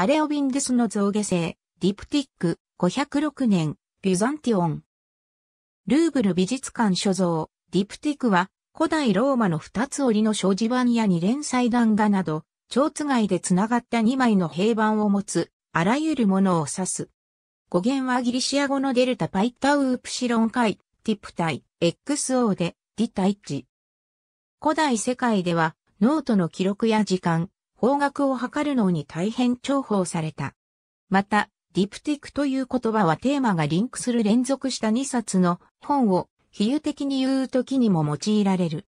アレオビンデスの造下製、ディプティック、506年、ビュザンティオン。ルーブル美術館所蔵、ディプティックは、古代ローマの二つ折りの障子板や二連祭壇画など、蝶つがいで繋がった二枚の平板を持つ、あらゆるものを指す。語源はギリシア語のデルタパイタウープシロン解、ティプタイ、XO で、ディタイッチ。古代世界では、ノートの記録や時間、方角を測るのに大変重宝された。また、ディプティクという言葉はテーマがリンクする連続した2冊の本を比喩的に言う時にも用いられる。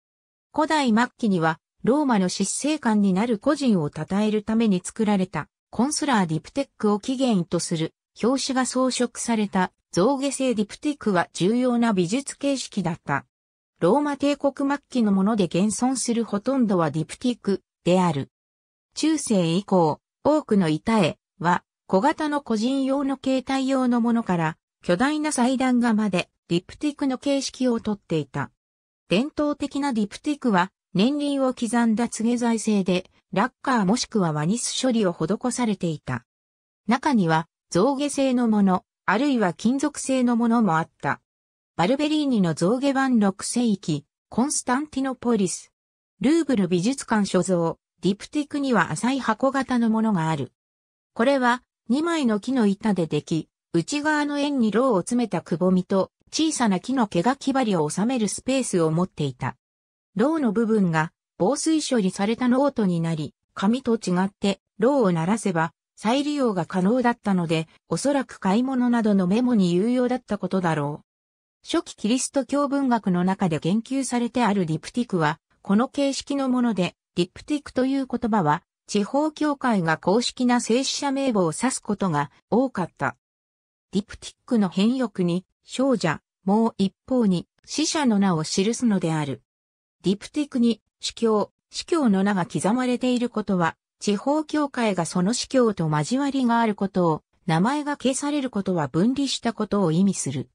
古代末期には、ローマの執政官になる個人を称えるために作られた、コンスラーディプテックを起源とする、表紙が装飾された、造下性ディプティックは重要な美術形式だった。ローマ帝国末期のもので現存するほとんどはディプティックである。中世以降、多くの板絵は小型の個人用の携帯用のものから巨大な祭壇画までディプティクの形式をとっていた。伝統的なディプティクは年輪を刻んだ告げ剤性でラッカーもしくはワニス処理を施されていた。中には象牙製のもの、あるいは金属製のものもあった。バルベリーニの象牙版6世紀、コンスタンティノポリス。ルーブル美術館所蔵、ディプティクには浅い箱型のものがある。これは2枚の木の板ででき、内側の円にローを詰めたくぼみと小さな木の毛が木針を収めるスペースを持っていた。牢の部分が防水処理されたノートになり、紙と違って牢を鳴らせば再利用が可能だったので、おそらく買い物などのメモに有用だったことだろう。初期キリスト教文学の中で言及されてあるディプティクは、この形式のもので、ディプティクという言葉は、地方協会が公式な正史者名簿を指すことが多かった。ディプティックの変翼に、少女、もう一方に、死者の名を記すのである。ディプティクに、司教、司教の名が刻まれていることは、地方協会がその司教と交わりがあることを、名前が消されることは分離したことを意味する。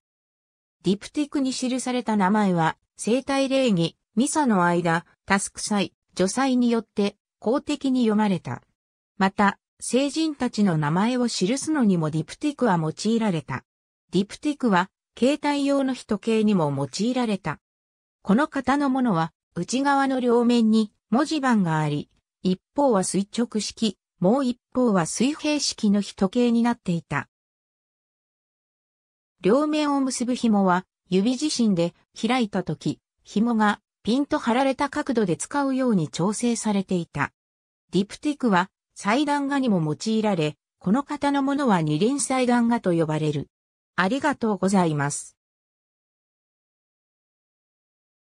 ディプティクに記された名前は、生体礼儀、ミサの間、タスク祭、女祭によって公的に読まれた。また、聖人たちの名前を記すのにもディプティクは用いられた。ディプティクは、携帯用の人形にも用いられた。この型のものは、内側の両面に文字盤があり、一方は垂直式、もう一方は水平式の人形になっていた。両面を結ぶ紐は、指自身で開いたとき、紐がピンと張られた角度で使うように調整されていた。ディプティクは祭壇画にも用いられ、この型のものは二輪祭壇画と呼ばれる。ありがとうございます。